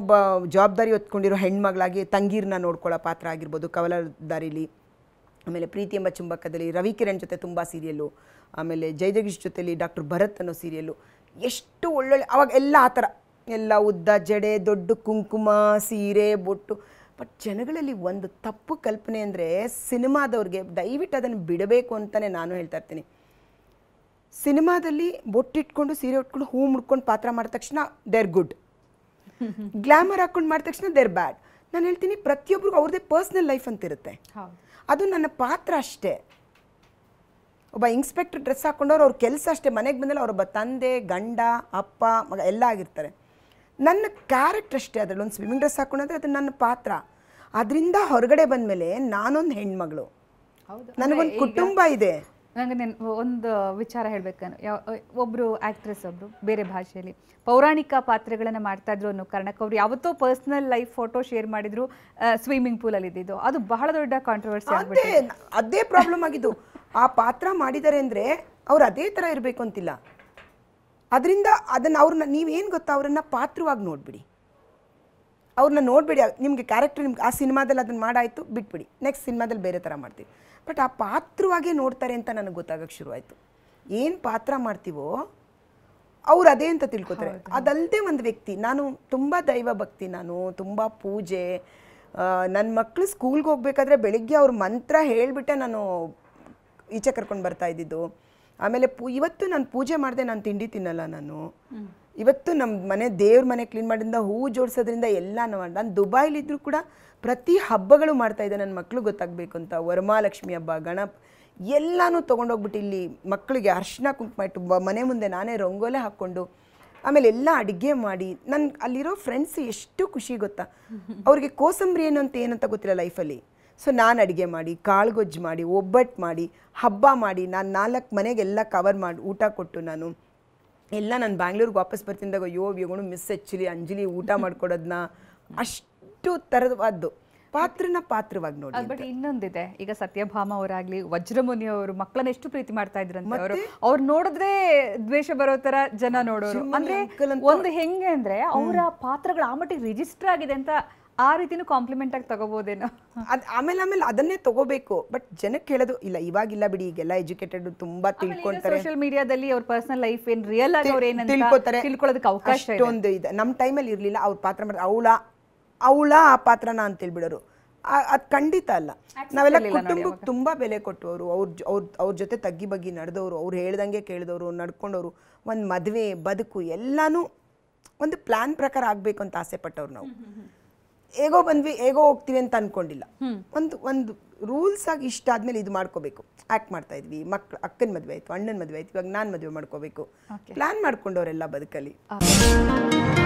ಒಬ್ಬ ಜವಾಬ್ದಾರಿ ಹೊತ್ಕೊಂಡಿರೋ ಹೆಣ್ಮಗಳಾಗಿ ತಂಗೀರ್ನ ನೋಡ್ಕೊಳ್ಳೋ ಪಾತ್ರ ಆಗಿರ್ಬೋದು ಕವಲದಾರಿಲಿ ಆಮೇಲೆ ಪ್ರೀತಿ ಎಂಬ ಚುಂಬಕದಲ್ಲಿ ರವಿಕಿರಣ್ ಜೊತೆ ತುಂಬ ಸೀರಿಯಲ್ಲು ಆಮೇಲೆ ಜಯಜಗೀಶ್ ಜೊತೆಲಿ ಡಾಕ್ಟರ್ ಭರತ್ ಅನ್ನೋ ಸೀರಿಯಲ್ಲು ಎಷ್ಟು ಒಳ್ಳೊಳ್ಳೆ ಅವಾಗ ಎಲ್ಲ ಆ ಥರ ಎಲ್ಲ ಉದ್ದ ಜಡೆ ದೊಡ್ಡ ಕುಂಕುಮ ಸೀರೆ ಬೊಟ್ಟು ಬಟ್ ಜನಗಳಲ್ಲಿ ಒಂದು ತಪ್ಪು ಕಲ್ಪನೆ ಅಂದರೆ ಸಿನಿಮಾದವ್ರಿಗೆ ದಯವಿಟ್ಟು ಅದನ್ನು ಬಿಡಬೇಕು ಅಂತಲೇ ನಾನು ಹೇಳ್ತಾ ಇರ್ತೀನಿ ಸಿನಿಮಾದಲ್ಲಿ ಬೊಟ್ಟಿಟ್ಕೊಂಡು ಸೀರೆ ಉಟ್ಕೊಂಡು ಹೂ ಮುಡ್ಕೊಂಡು ಪಾತ್ರ ಮಾಡಿದ ತಕ್ಷಣ ದೇರ್ ಗುಡ್ ಗ್ಲಾಮರ್ ಹಾಕೊಂಡು ಮಾಡಿದ ತಕ್ಷಣ ದೇರ್ ಬ್ಯಾಡ್ ನಾನು ಹೇಳ್ತೀನಿ ಪ್ರತಿಯೊಬ್ಬರಿಗೂ ಅವ್ರದೇ ಪರ್ಸ್ನಲ್ ಲೈಫ್ ಅಂತಿರುತ್ತೆ ಅದು ನನ್ನ ಪಾತ್ರ ಅಷ್ಟೇ ಒಬ್ಬ ಇನ್ಸ್ಪೆಕ್ಟರ್ ಡ್ರೆಸ್ ಹಾಕೊಂಡವ್ರು ಅವ್ರ ಕೆಲಸ ಅಷ್ಟೇ ಮನೆಗೆ ಬಂದಲ್ಲಿ ಒಬ್ಬ ತಂದೆ ಗಂಡ ಅಪ್ಪ ಮಗ ಎಲ್ಲ ಆಗಿರ್ತಾರೆ ನನ್ನ ಕ್ಯಾರೆಕ್ಟರ್ ಅಷ್ಟೇ ಅದರಲ್ಲಿ ಒಂದು ಸ್ವಿಮ್ಮಿಂಗ್ ಡ್ರೆಸ್ ಹಾಕೊಂಡ್ರೆ ಅದು ನನ್ನ ಪಾತ್ರ ಅದರಿಂದ ಹೊರಗಡೆ ಬಂದ ಮೇಲೆ ನಾನೊಂದು ಹೆಣ್ಮಗಳು ನನಗೊಂದು ಕುಟುಂಬ ಇದೆ ನನಗೆ ನೆನ್ ಒಂದು ವಿಚಾರ ಹೇಳಬೇಕನ್ನು ಯಾವ ಒಬ್ಬರು ಆ್ಯಕ್ಟ್ರೆಸ್ ಒಬ್ಬರು ಬೇರೆ ಭಾಷೆಯಲ್ಲಿ ಪೌರಾಣಿಕ ಪಾತ್ರಗಳನ್ನು ಮಾಡ್ತಾಯಿದ್ರು ಅನ್ನೋ ಕಾರಣಕ್ಕೆ ಅವ್ರು ಯಾವತ್ತೋ ಪರ್ಸ್ನಲ್ ಲೈಫ್ ಫೋಟೋ ಶೇರ್ ಮಾಡಿದ್ರು ಸ್ವಿಮ್ಮಿಂಗ್ ಪೂಲಲ್ಲಿ ಇದ್ದಿದ್ದು ಅದು ಬಹಳ ದೊಡ್ಡ ಕಾಂಟ್ರವರ್ಸಿ ಆಗಿಬಿಟ್ಟು ಅದೇ ಪ್ರಾಬ್ಲಮ್ ಆಗಿದ್ದು ಆ ಪಾತ್ರ ಮಾಡಿದ್ದಾರೆ ಅಂದರೆ ಅವ್ರು ಅದೇ ಥರ ಇರಬೇಕು ಅಂತಿಲ್ಲ ಅದರಿಂದ ಅದನ್ನು ಅವ್ರನ್ನ ನೀವೇನು ಗೊತ್ತಾ ಅವರನ್ನು ಪಾತ್ರವಾಗಿ ನೋಡಿಬಿಡಿ ಅವ್ರನ್ನ ನೋಡಬೇಡಿ ನಿಮಗೆ ಕ್ಯಾರೆಕ್ಟರ್ ನಿಮ್ಗೆ ಆ ಸಿನಿಮಾದಲ್ಲಿ ಅದನ್ನು ಮಾಡಾಯಿತು ಬಿಟ್ಬಿಡಿ ನೆಕ್ಸ್ಟ್ ಸಿನಿಮಾದಲ್ಲಿ ಬೇರೆ ಥರ ಮಾಡ್ತೀವಿ ಬಟ್ ಆ ಪಾತ್ರವಾಗೇ ನೋಡ್ತಾರೆ ಅಂತ ನನಗೆ ಗೊತ್ತಾಗೋಕ್ಕೆ ಶುರುವಾಯಿತು ಏನು ಪಾತ್ರ ಮಾಡ್ತೀವೋ ಅವ್ರು ಅದೇ ಅಂತ ತಿಳ್ಕೊತಾರೆ ಅದಲ್ಲದೆ ಒಂದು ವ್ಯಕ್ತಿ ನಾನು ತುಂಬ ದೈವ ಭಕ್ತಿ ನಾನು ತುಂಬ ಪೂಜೆ ನನ್ನ ಮಕ್ಕಳು ಸ್ಕೂಲ್ಗೆ ಹೋಗ್ಬೇಕಾದ್ರೆ ಬೆಳಿಗ್ಗೆ ಅವ್ರ ಮಂತ್ರ ಹೇಳಿಬಿಟ್ಟೆ ನಾನು ಈಚೆ ಕರ್ಕೊಂಡು ಬರ್ತಾ ಇದ್ದಿದ್ದು ಆಮೇಲೆ ಪೂ ಇವತ್ತು ನಾನು ಪೂಜೆ ಮಾಡಿದೆ ನಾನು ತಿಂಡಿ ತಿನ್ನಲ್ಲ ನಾನು ಇವತ್ತು ನಮ್ಮ ಮನೆ ದೇವ್ರ ಮನೆ ಕ್ಲೀನ್ ಮಾಡಿದ್ರಿಂದ ಹೂ ಜೋಡಿಸೋದ್ರಿಂದ ಎಲ್ಲ ನಾನು ನಾನು ದುಬಾಯಲ್ಲಿದ್ದರೂ ಕೂಡ ಪ್ರತಿ ಹಬ್ಬಗಳು ಇದ್ದೆ ನನ್ನ ಮಕ್ಕಳು ಗೊತ್ತಾಗಬೇಕು ಅಂತ ವರಮಹಾಲಕ್ಷ್ಮಿ ಹಬ್ಬ ಗಣಪ ಎಲ್ಲನೂ ತೊಗೊಂಡೋಗ್ಬಿಟ್ಟು ಇಲ್ಲಿ ಮಕ್ಕಳಿಗೆ ಅರ್ಶಿನ ಕುಂಕುಮ ಇಟ್ಟು ಮನೆ ಮುಂದೆ ನಾನೇ ರಂಗೋಲೆ ಹಾಕ್ಕೊಂಡು ಆಮೇಲೆ ಎಲ್ಲ ಅಡುಗೆ ಮಾಡಿ ನನ್ನ ಅಲ್ಲಿರೋ ಫ್ರೆಂಡ್ಸ್ ಎಷ್ಟು ಖುಷಿ ಗೊತ್ತಾ ಅವ್ರಿಗೆ ಕೋಸಂಬರಿ ಏನು ಅಂತ ಏನಂತ ಗೊತ್ತಿಲ್ಲ ಲೈಫಲ್ಲಿ ಸೊ ನಾನು ಅಡುಗೆ ಮಾಡಿ ಕಾಳುಗೊಜ್ಜು ಮಾಡಿ ಒಬ್ಬಟ್ಟು ಮಾಡಿ ಹಬ್ಬ ಮಾಡಿ ನಾನು ನಾಲ್ಕು ಮನೆಗೆಲ್ಲ ಕವರ್ ಮಾಡಿ ಊಟ ಕೊಟ್ಟು ನಾನು ಎಲ್ಲ ನಾನು ಬ್ಯಾಂಗ್ಳೂರ್ಗೆ ವಾಪಸ್ ಬರ್ತಿದ್ದಾಗ ಅಯ್ಯೋ ಯೋಗಣು ಮಿಸ್ ಆ್ಯಕ್ಚುಲಿ ಅಂಜಲಿ ಊಟ ಮಾಡ್ಕೊಡೋದನ್ನ ಅಷ್ಟು ಥರದವಾದ್ದು ಪಾತ್ರನ ಪಾತ್ರವಾಗಿ ನೋಡಿ ಬಟ್ ಇನ್ನೊಂದಿದೆ ಈಗ ಸತ್ಯಭಾಮ ಅವರಾಗ್ಲಿ ವಜ್ರಮುನಿ ಅವರು ಮಕ್ಕಳನ್ನ ಎಷ್ಟು ಪ್ರೀತಿ ಮಾಡ್ತಾ ಇದ್ರಂತ ಅವರು ಅವ್ರು ನೋಡಿದ್ರೆ ದ್ವೇಷ ಬರೋ ತರ ಜನ ನೋಡೋರು ಅಂದ್ರೆ ಒಂದು ಹೆಂಗೆ ಅಂದ್ರೆ ಅವರ ಪಾತ್ರಗಳು ಆ ಮಟ್ಟಿಗೆ ರಿಜಿಸ್ಟರ್ ಆಗಿದೆ ಅಂತ ಆ ರೀತಿನೂ ಕಾಂಪ್ಲಿಮೆಂಟ್ ಆಗಿ ತಗೋಬೋದೇನೋ ಅದು ಆಮೇಲೆ ಆಮೇಲೆ ಅದನ್ನೇ ತಗೋಬೇಕು ಬಟ್ ಜನಕ್ಕೆ ಕೇಳೋದು ಇಲ್ಲ ಇವಾಗಿಲ್ಲ ಬಿಡಿ ಈಗೆಲ್ಲ ಎಜುಕೇಟೆಡ್ ತುಂಬಾ ತಿಳ್ಕೊಂತಾರೆ ಸೋಷಿಯಲ್ ಮೀಡಿಯಾದಲ್ಲಿ ಅವ್ರ ಪರ್ಸನಲ್ ಲೈಫ್ ಏನ್ ರಿಯಲ್ ಆಗಿ ಅವ್ರು ಏನಂತ ತಿಳ್ಕೊತಾರೆ ತಿಳ್ಕೊಳ್ಳೋದಕ್ಕೆ ಅವಕಾಶ ಅಷ್ಟೊಂದು ಇದೆ ನಮ್ಮ ಟೈಮಲ್ಲಿ ಇರಲಿಲ್ಲ ಅವ್ರ ಪಾತ್ರ ಮಾಡಿದ್ರೆ ಅವಳ ಅವಳ ಆ ಪಾತ್ರನ ಅಂತ ಹೇಳ್ಬಿಡೋರು ಅದು ಖಂಡಿತ ಅಲ್ಲ ನಾವೆಲ್ಲ ಕುಟುಂಬಕ್ಕೆ ತುಂಬಾ ಬೆಲೆ ಕೊಟ್ಟವರು ಅವ್ರ ಅವ್ರ ಅವ್ರ ಜೊತೆ ತಗ್ಗಿ ಬಗ್ಗಿ ನಡೆದವರು ಅವ್ರು ಹೇಳ್ದಂಗೆ ಕೇಳಿದವರು ನಡ್ಕೊಂಡವರು ಒಂದು ಮದುವೆ ಬದುಕು ಎಲ್ಲಾನು ಒಂದು ಪ್ಲಾನ್ ಪ್ರಕಾರ ಆಗಬೇಕು ಅಂತ ಆಸೆ ಪಟ್ಟವ್ರು ನಾವು ಹೇಗೋ ಬಂದ್ವಿ ಹೇಗೋ ಹೋಗ್ತೀವಿ ಅಂತ ಅನ್ಕೊಂಡಿಲ್ಲ ಒಂದು ಒಂದು ರೂಲ್ಸ್ ಆಗಿ ಇಷ್ಟ ಆದ್ಮೇಲೆ ಇದು ಮಾಡ್ಕೋಬೇಕು ಆಕ್ಟ್ ಮಾಡ್ತಾ ಇದ್ವಿ ಮಕ್ಳು ಅಕ್ಕನ ಮದುವೆ ಆಯ್ತು ಅಣ್ಣನ ಮದುವೆ ಆಯ್ತು ಇವಾಗ ನಾನು ಮದುವೆ ಮಾಡ್ಕೋಬೇಕು ಪ್ಲಾನ್ ಮಾಡ್ಕೊಂಡವರೆಲ್ಲ ಬದುಕಲ್ಲಿ